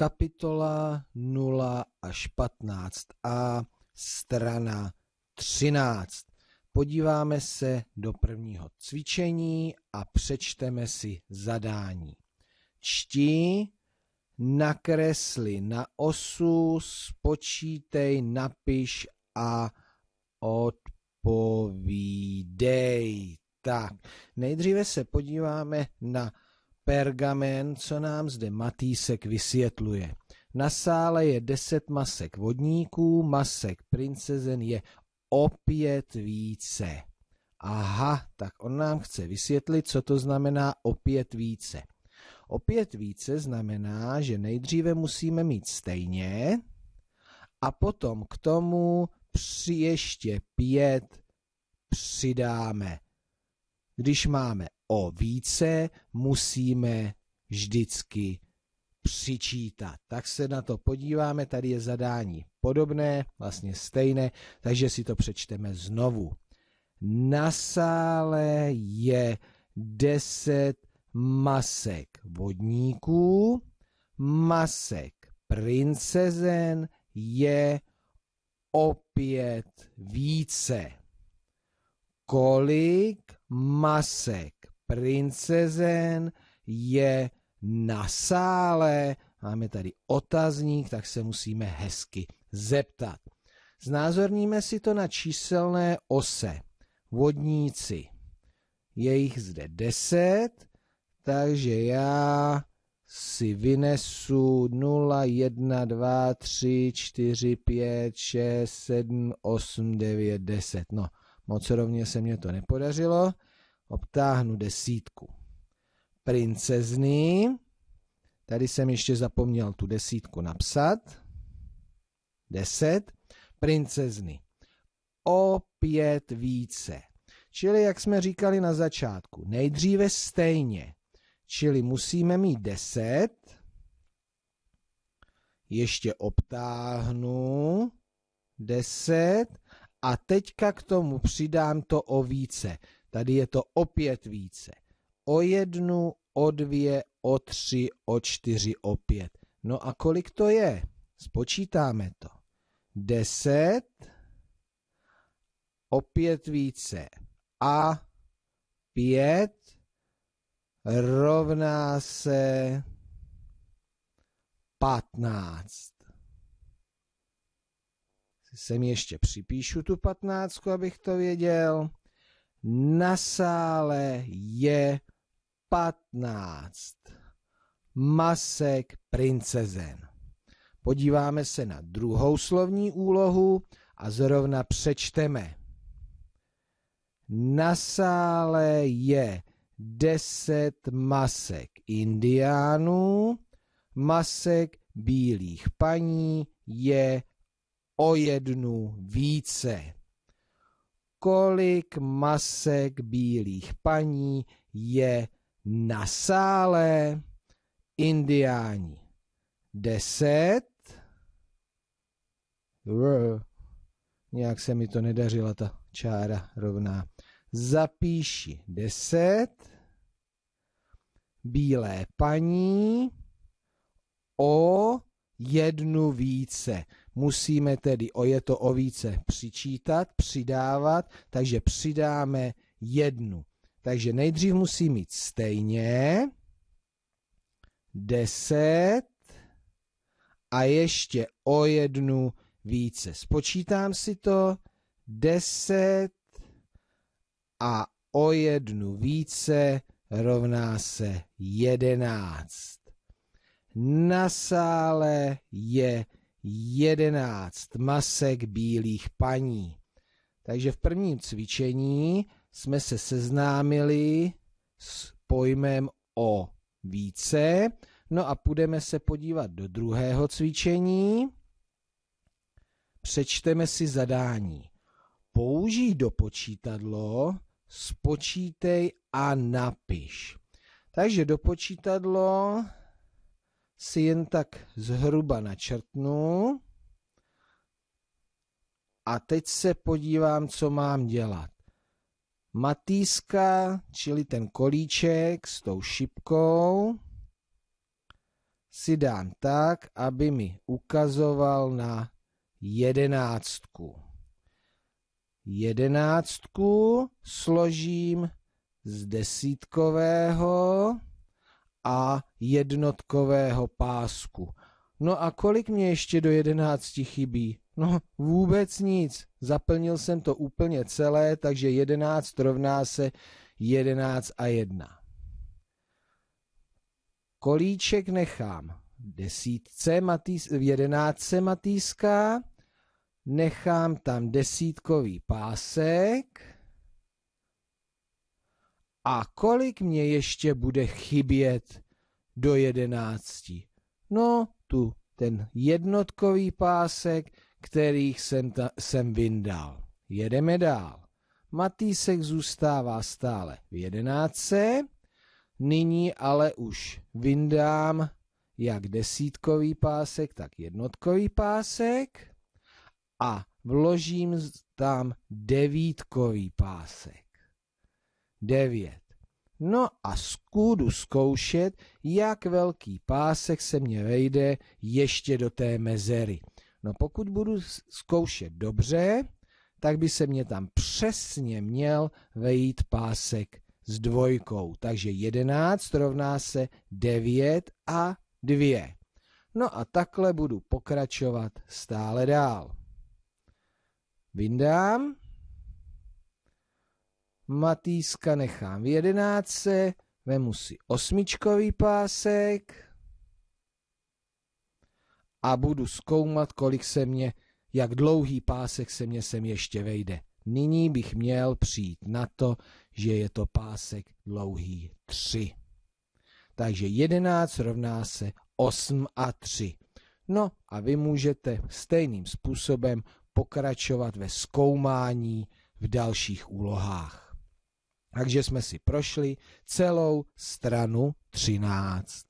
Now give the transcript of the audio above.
kapitola 0 až 15a, strana 13. Podíváme se do prvního cvičení a přečteme si zadání. Čti, nakresli na osu, spočítej, napiš a odpovídej. Tak, nejdříve se podíváme na pergamen, co nám zde Matýsek vysvětluje. Na sále je deset masek vodníků, masek princezen je opět více. Aha, tak on nám chce vysvětlit, co to znamená opět více. Opět více znamená, že nejdříve musíme mít stejně a potom k tomu při ještě pět přidáme. Když máme o více musíme vždycky přičítat. Tak se na to podíváme, tady je zadání podobné, vlastně stejné, takže si to přečteme znovu. Na sále je 10 masek vodníků, masek princezen je opět více. Kolik masek princezen je na sále, máme tady otazník, tak se musíme hezky zeptat. Znázorníme si to na číselné ose. Vodníci. Je jich zde deset, takže já si vynesu 0, 1, 2, 3, 4, 5, 6, 7, 8, 9, 10. No, moc rovně se mě to nepodařilo obtáhnu desítku. Princezny, tady jsem ještě zapomněl tu desítku napsat, deset, princezny, opět více. Čili, jak jsme říkali na začátku, nejdříve stejně, čili musíme mít deset, ještě obtáhnu, deset a teďka k tomu přidám to o více. Tady je to opět více. O jednu, o dvě, o tři, o čtyři, o pět. No a kolik to je? Spočítáme to. Deset, opět více. A pět rovná se patnáct. Sem ještě připíšu tu patnáctku, abych to věděl. Na sále je patnáct masek princezen. Podíváme se na druhou slovní úlohu a zrovna přečteme. Na sále je deset masek indiánů, masek bílých paní je o jednu více kolik masek bílých paní je na sále indiáni. Deset. Rr. Nějak se mi to nedařila ta čára rovná. Zapíši deset. Bílé paní o jednu více. Musíme tedy o je to ovíce přičítat, přidávat, takže přidáme jednu. Takže nejdřív musí mít stejně 10 a ještě o jednu více. Spočítám si to 10 a o jednu více rovná se 11. Na sále je jedenáct masek bílých paní. Takže v prvním cvičení jsme se seznámili s pojmem o více. No a půjdeme se podívat do druhého cvičení. Přečteme si zadání. Použij do počítadlo, spočítej a napiš. Takže do počítadlo si jen tak zhruba načrtnu. A teď se podívám, co mám dělat. Matýska, čili ten kolíček s tou šipkou, si dám tak, aby mi ukazoval na jedenáctku. Jedenáctku složím z desítkového a jednotkového pásku. No a kolik mě ještě do jedenácti chybí? No vůbec nic. Zaplnil jsem to úplně celé, takže jedenáct rovná se jedenáct a jedna. Kolíček nechám desítce matýs, v jedenáctce matýská, nechám tam desítkový pásek a kolik mě ještě bude chybět do jedenácti? No, tu ten jednotkový pásek, který jsem, ta, jsem vyndal. Jedeme dál. Matýsek zůstává stále v jedenáctce, nyní ale už vyndám jak desítkový pásek, tak jednotkový pásek a vložím tam devítkový pásek. 9. No a skůdu zkoušet, jak velký pásek se mě vejde ještě do té mezery. No pokud budu zkoušet dobře, tak by se mě tam přesně měl vejít pásek s dvojkou. Takže 11 rovná se 9 a 2. No a takhle budu pokračovat stále dál. Vindám. Matýska nechám v jedenáctce, vemu si osmičkový pásek a budu zkoumat, kolik se mě, jak dlouhý pásek se mě sem ještě vejde. Nyní bych měl přijít na to, že je to pásek dlouhý 3. Takže 11 rovná se 8 a 3. No a vy můžete stejným způsobem pokračovat ve zkoumání v dalších úlohách. Takže jsme si prošli celou stranu 13.